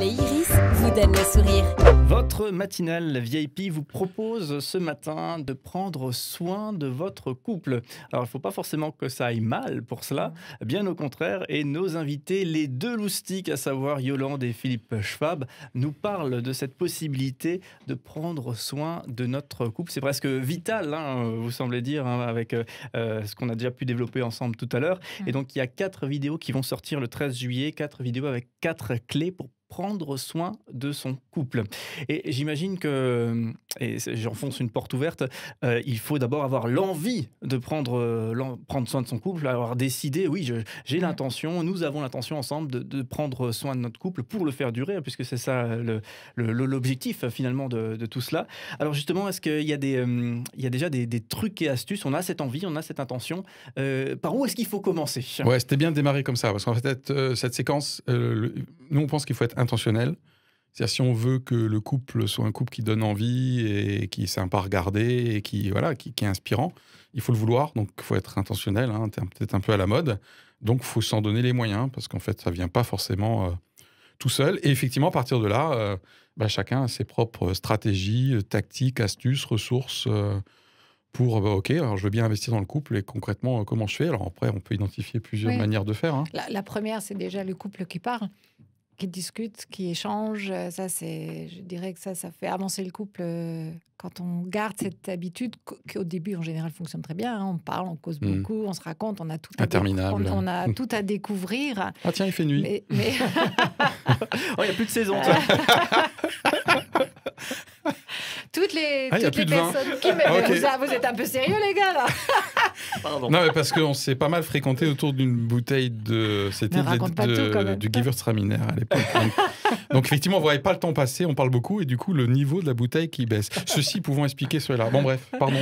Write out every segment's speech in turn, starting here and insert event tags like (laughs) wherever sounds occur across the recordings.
et Iris vous donnent le sourire. Votre matinale VIP vous propose ce matin de prendre soin de votre couple. Alors, il ne faut pas forcément que ça aille mal pour cela, bien au contraire. Et nos invités, les deux loustiques, à savoir Yolande et Philippe Schwab, nous parlent de cette possibilité de prendre soin de notre couple. C'est presque vital, hein, vous semblez dire, hein, avec euh, euh, ce qu'on a déjà pu développer ensemble tout à l'heure. Et donc, il y a quatre vidéos qui vont sortir le 13 juillet, quatre vidéos avec quatre clés prendre soin de son couple. Et j'imagine que, euh, et j'enfonce une porte ouverte, euh, il faut d'abord avoir l'envie de prendre, euh, prendre soin de son couple, avoir décidé, oui, j'ai l'intention, nous avons l'intention ensemble de, de, prendre soin de notre couple pour le faire durer, puisque c'est ça l'objectif finalement de, de, tout cela. Alors justement, est-ce qu'il y, a des, il y a déjà des, des, trucs et astuces On a cette envie, on a cette intention. par où est-ce qu'il faut commencer Ouais, c'était bien de démarrer comme ça, parce qu'en fait, cette séquence, nous on pense qu'il faut être intentionnel. C'est-à-dire si on veut que le couple soit un couple qui donne envie et qui est sympa à regarder et qui, voilà, qui, est inspirant, il faut le vouloir, donc il faut être intentionnel, hein, peut-être un peu à la mode. Donc il faut s'en donner les moyens, parce qu'en fait, ça vient pas forcément euh, tout seul. Et effectivement, à partir de là, euh, bah, chacun a ses propres stratégies, euh, tactiques, astuces, ressources pour, bah, OK, alors je veux bien investir dans le couple, et concrètement, comment je fais Alors après, on peut identifier plusieurs manières de faire. Hein. la, première, c'est déjà le couple qui part qui discutent, qui échangent. Euh, ça, c'est, je dirais que ça, ça fait avancer le couple euh, quand on garde cette habitude qui, au début, en général, fonctionne très bien. Hein. On parle, on cause mm. beaucoup, on se raconte, on a tout à, On, a tout à découvrir. Ah tiens, il fait nuit. Mais, (laughs) oh, il n'y a plus de saison. Toi. (laughs) toutes les, ah, personnes qui ah, ah, vous, êtes un peu sérieux, les gars, là (laughs) Non, mais parce qu'on s'est pas mal fréquenté autour d'une bouteille de. C'était du Raminaire à l'époque. (laughs) Donc, effectivement, on ne voyait pas le temps passer, on parle beaucoup, et du coup, le niveau de la bouteille qui baisse. Ceci pouvant expliquer cela. Bon, bref, pardon.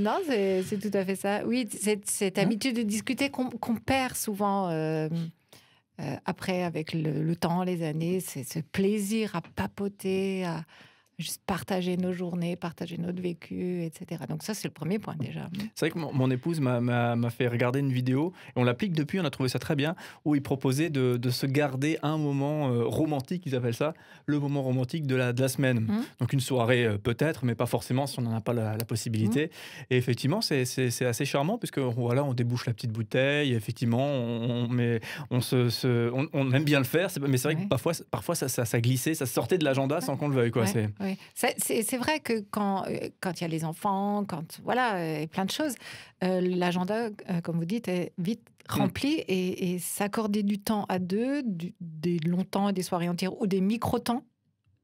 Non, c'est tout à fait ça. Oui, cette hein habitude de discuter qu'on perd souvent. Euh, euh, après, avec le, le, temps, les années, c'est ce plaisir à papoter, à, juste partager nos journées, partager notre vécu, etc. Donc ça, c'est le premier point déjà. C'est vrai que mon, épouse m'a fait regarder une vidéo, et on l'applique depuis, on a trouvé ça très bien, où il proposait de, se garder un moment euh, romantique, ils appellent ça, le moment romantique de la, de la semaine. Mmh. Donc une soirée euh, peut-être, mais pas forcément si on n'en a pas la, possibilité. Mmh. Et effectivement, c'est assez charmant, puisque voilà, on débouche la petite bouteille, effectivement, on, mais on, se, on, aime bien le faire, mais c'est vrai que parfois, parfois ça, ça, ça glissait, ça sortait de l'agenda sans qu'on le veuille. Quoi. C'est vrai que quand euh, quand il y a les enfants, quand voilà, a euh, plein de choses, euh, l'agenda, comme vous dites, est vite mm. rempli et, s'accorder du temps à deux, des longs temps et des soirées entières ou des micro-temps.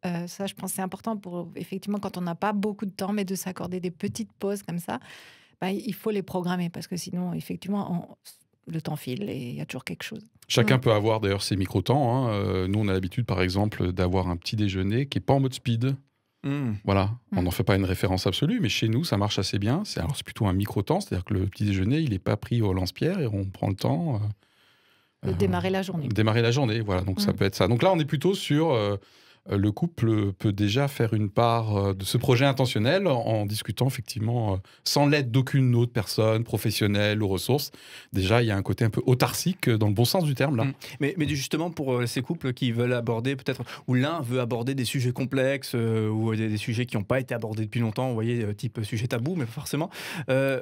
ça, je pense, c'est important pour effectivement quand on n'a pas beaucoup de temps, mais de s'accorder des petites pauses comme ça. Bah, il faut les programmer parce que sinon, effectivement, le temps file et il y a toujours quelque chose. Chacun mm. peut avoir d'ailleurs ses micro-temps. Hein. Nous, on a l'habitude, par exemple, d'avoir un petit déjeuner qui n'est pas en mode speed. Hmm. Voilà, on hmm. n'en fait pas une référence absolue, mais chez nous, ça marche assez bien. C'est alors c'est plutôt un micro-temps, c'est-à-dire que le petit déjeuner, il n'est pas pris au lance-pierre et on prend le temps. Euh, de euh, démarrer la journée. démarrer la journée, voilà. Donc ça hmm. peut être ça. Donc là, on est plutôt sur euh, euh, le couple peut déjà faire une part euh, de ce projet intentionnel en discutant effectivement euh, sans l'aide d'aucune autre personne, professionnelle ou ressource. Déjà, il y a un côté un peu autarcique dans le bon sens du terme là. Mm. Mais, mais justement pour ces couples qui veulent aborder peut-être ou l'un veut aborder des sujets complexes ou des, sujets qui n'ont pas été abordés depuis longtemps, vous voyez type sujet tabou, mais forcément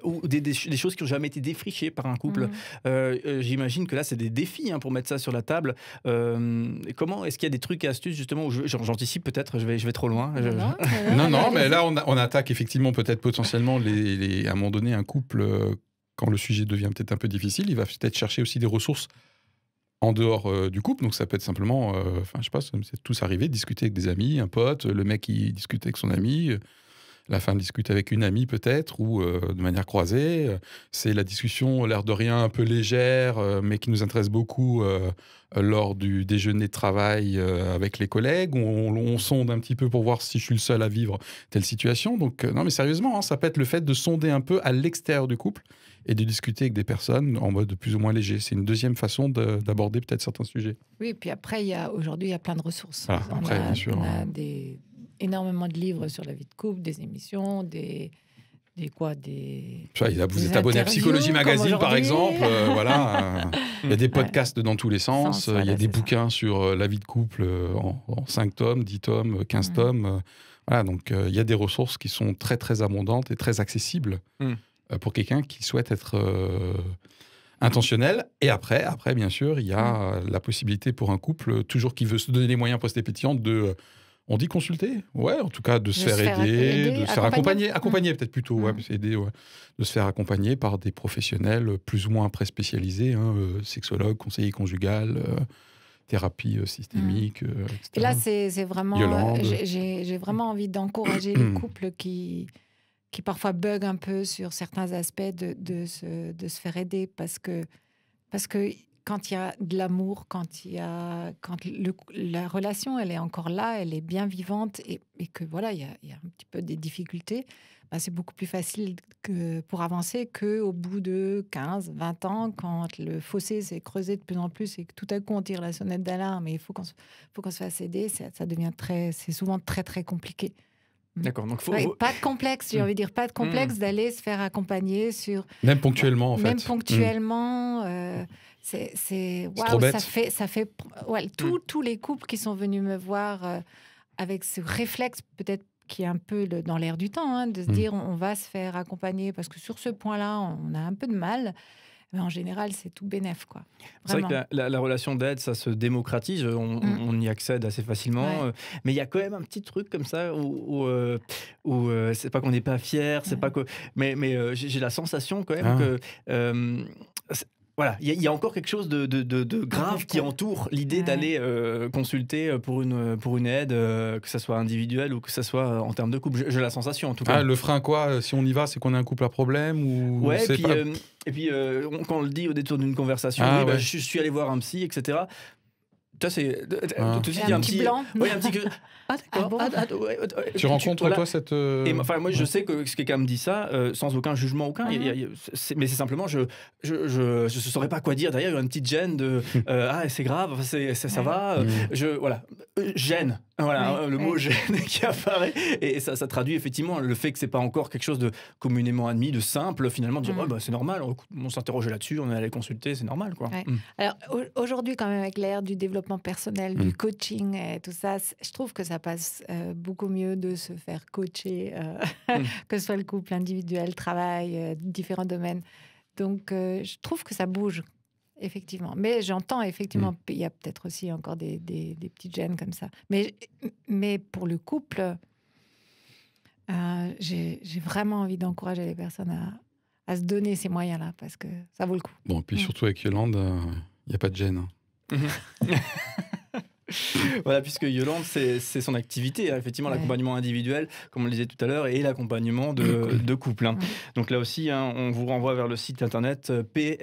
ou des, choses qui n'ont jamais été défrichées par un couple. Mm. J'imagine que là c'est des défis hein, pour mettre ça sur la table. comment est-ce qu'il y a des trucs et astuces justement où j'anticipe peut-être, je vais, je vais trop loin. (laughs) Non, non, mais là, on, attaque effectivement peut-être potentiellement, les, à un moment donné, un couple, euh, quand le sujet devient peut-être un peu difficile, il va peut-être chercher aussi des ressources en dehors euh, du couple. Donc ça peut être simplement, euh, enfin je sais pas, c'est tous arrivé, discuter avec des amis, un pote, le mec qui discute avec son ami, la femme discute avec une amie peut-être, ou euh, de manière croisée. C'est la discussion, l'air de rien, un peu légère, euh, mais qui nous intéresse beaucoup euh, lors du déjeuner de travail avec les collègues. On, on, sonde un petit peu pour voir si je suis le seul à vivre telle situation. Donc, non, mais sérieusement, hein, ça peut être le fait de sonder un peu à l'extérieur du couple et de discuter avec des personnes en mode plus ou moins léger. C'est une deuxième façon d'aborder peut-être certains sujets. Oui, et puis après, aujourd'hui, il y a plein de ressources. Ah, après, a hein. des énormément de livres sur la vie de couple, des émissions, des, des quoi des. vous êtes abonné à Psychologie Magazine, par exemple. Euh, voilà. Euh, (laughs) il y a des podcasts dans tous les sens. Euh, il y a des bouquins sur la vie de couple en, 5 tomes, 10 tomes, 15 mm. tomes. Voilà, donc il y a des ressources qui sont très, très abondantes et très accessibles mm. pour quelqu'un qui souhaite être intentionnel. Et après, après, bien sûr, il y a mm. la possibilité pour un couple, toujours qui veut se donner les moyens post-pétillant, de on dit consulter Ouais, en tout cas, de se, faire, aider, de se faire accompagner. Accompagner, mmh. peut-être plutôt, mmh. ouais, De se faire accompagner par des professionnels plus ou moins pré-spécialisés, hein, euh, sexologues, conseillers euh, thérapie euh, systémique, mmh. Et là, c'est vraiment. J'ai vraiment envie d'encourager les couples qui, qui parfois buguent un peu sur certains aspects de, de, se, de se faire aider parce que. Parce que quand il y a de l'amour, quand il y a, quand la relation, elle est encore là, elle est bien vivante et, et que voilà, il y, a, un petit peu des difficultés, bah, c'est beaucoup plus facile que, pour avancer qu'au bout de 15, 20 ans, quand le fossé s'est creusé de plus en plus et que tout à coup on tire la sonnette d'alarme et il faut qu'on se, faut qu'on se fasse aider, ça, devient très, c'est souvent très très compliqué. Mm. D'accord, donc faut... pas de complexe, j'ai mm. envie de dire, pas de complexe mm. d'aller se faire accompagner sur... Même ponctuellement, en fait. Même ponctuellement. Euh, c'est ça fait ça fait mm. tous les couples qui sont venus me voir euh, avec ce réflexe peut-être qui est un peu dans l'air du temps hein, de se mm. dire on, va se faire accompagner parce que sur ce point-là on a un peu de mal. Mais en général, c'est tout bénef. quoi. C'est vrai que la, relation d'aide, ça se démocratise, on, mm. y accède assez facilement. Euh, mais il y a quand même un petit truc comme ça où, où, euh, c'est pas qu'on n'est pas fier, c'est pas que. Mais, mais j'ai la sensation quand même ah. que voilà, il y, a encore quelque chose de, grave qui entoure l'idée d'aller euh, consulter euh, pour une, euh, pour une aide, que ce soit individuelle ou que ce soit en termes de couple. J'ai la sensation en tout cas. Ah, le frein quoi Si on y va, c'est qu'on a un couple à problème ou ouais, et puis, quand on le dit au détour d'une conversation, ah, bah, je, je, suis allé voir un psy, etc. Toi, c'est. tu ah. Tout de suite, il y a un petit. blanc. Ouais, un petit que... (laughs) Ah, d'accord. Ah, ah, tu, rencontres, voilà. toi, cette. Euh, Et, enfin, moi, je sais que si quelqu'un me dit ça, euh, sans aucun jugement, aucun. mais c'est simplement, je ne je, je, je, saurais pas quoi dire. d'ailleurs il y a une petite gêne de. Euh, (laughs) ah, c'est grave, ça, ça va. Mm. Je, voilà. Gêne. Voilà, hein, le mot gêne (laughs) qui apparaît. Et ça, ça traduit effectivement le fait que ce n'est pas encore quelque chose de communément admis, de simple, finalement, de dire mm. oh, bah, c'est normal, on, s'interrogeait là-dessus, on est allé consulter, c'est normal. Quoi. Mm. Alors aujourd'hui, quand même, avec l'ère du développement personnel, du mm. coaching et tout ça, je trouve que ça passe euh, beaucoup mieux de se faire coacher, euh, (laughs) que ce soit le couple individuel, travail, euh, différents domaines. Donc je trouve que ça bouge effectivement. Mais j'entends effectivement, mm. il y a peut-être aussi encore des, des, petites gènes comme ça. Mais, mais pour le couple, euh, j'ai vraiment envie d'encourager les personnes à, se donner ces moyens-là parce que ça vaut le coup. Bon, et puis mm. surtout avec Yolande, euh, il n'y a pas de gêne. Hein. (laughs) (laughs) voilà, puisque Yolande, c'est son activité, hein, effectivement, l'accompagnement individuel, comme on le disait tout à l'heure, et l'accompagnement de, couple. Hein. Donc là aussi, hein, on vous renvoie vers le site internet euh,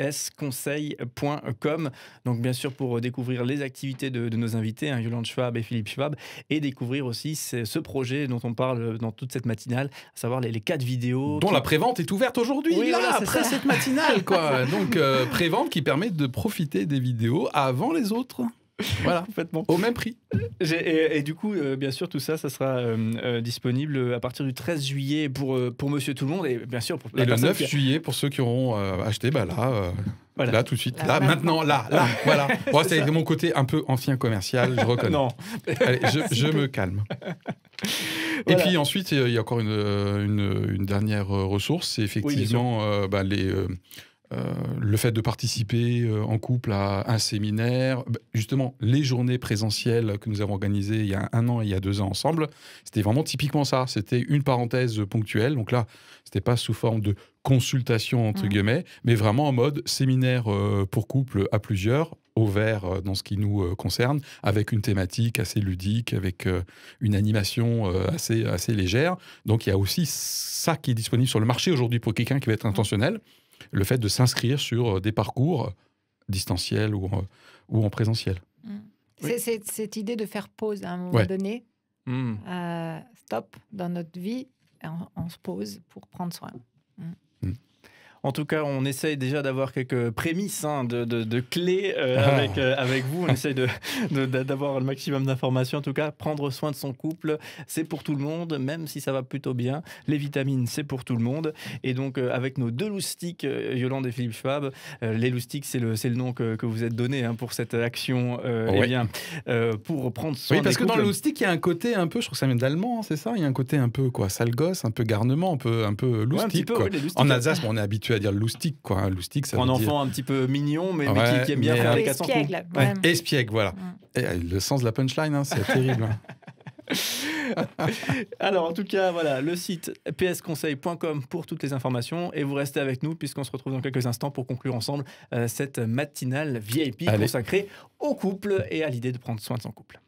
psconseil.com. Donc bien sûr, pour euh, découvrir les activités de, nos invités, Yolande Schwab et Philippe Schwab, et découvrir aussi ce projet dont on parle euh, dans toute cette matinale, à savoir les, quatre vidéos. Dont la prévente est ouverte aujourd'hui, oui, là, après cette matinale, quoi. (laughs) Donc, prévente qui permet de profiter des vidéos avant les autres. Voilà, (laughs) Au même prix. Et, et, du coup, euh, bien sûr, tout ça, ça sera euh, euh, disponible à partir du 13 juillet pour, pour Monsieur Tout le Monde et bien sûr pour Et le 9 juillet pour ceux qui auront acheté, bah là. Là, tout de suite. Là, maintenant, là, là, (laughs) voilà. Moi, c'est mon côté un peu ancien commercial, je reconnais. non. Allez, je, (laughs) me calme. Et puis ensuite, il y a encore une, une, dernière ressource, c'est effectivement bah, les, euh, le fait de participer euh, en couple à un séminaire, bah, justement les journées présentielles que nous avons organisées il y a un an et il y a deux ans ensemble, c'était vraiment typiquement ça. C'était une parenthèse ponctuelle. Donc là, c'était pas sous forme de consultation entre guillemets, mais vraiment en mode séminaire euh, pour couple à plusieurs au vert dans ce qui nous concerne, avec une thématique assez ludique, avec une animation assez, assez légère. Donc il y a aussi ça qui est disponible sur le marché aujourd'hui pour quelqu'un qui va être intentionnel le fait de s'inscrire sur euh, des parcours euh, distanciels ou, euh, ou en présentiel. Mm. C'est cette idée de faire pause à un moment donné, mm. stop dans notre vie, on, se pose pour prendre soin. Mm. En tout cas, on essaye déjà d'avoir quelques prémices hein, de, clés euh, ah. avec, euh, avec vous. On (laughs) essaye d'avoir le maximum d'informations. En tout cas, prendre soin de son couple, c'est pour tout le monde, même si ça va plutôt bien. Les vitamines, c'est pour tout le monde. Et donc, euh, avec nos deux loustiques, Yolande et Philippe Schwab, les loustiques, c'est le, le nom que, vous êtes donné hein, pour cette action. Pour eh oui. bien, pour prendre soin Oui, parce que dans le loustique, il y a un côté un peu, je trouve que ça vient d'allemand, hein, c'est ça Il y a un côté un peu quoi, sale gosse, un peu garnement, un peu, un peu loustique. en Alsace, on est habitué à dire loustique, quoi. Hein. Loustique, ça Un veut enfant dire... un petit peu mignon, mais, qui, aime bien faire les casse Espiègle, voilà. Et, euh, le sens de la punchline, hein, c'est terrible. Hein. (laughs) Alors, en tout cas, voilà, le site psconseil.com pour toutes les informations. Et vous restez avec nous, puisqu'on se retrouve dans quelques instants pour conclure ensemble euh, cette matinale VIP consacrée au couple et à l'idée de prendre soin de son couple.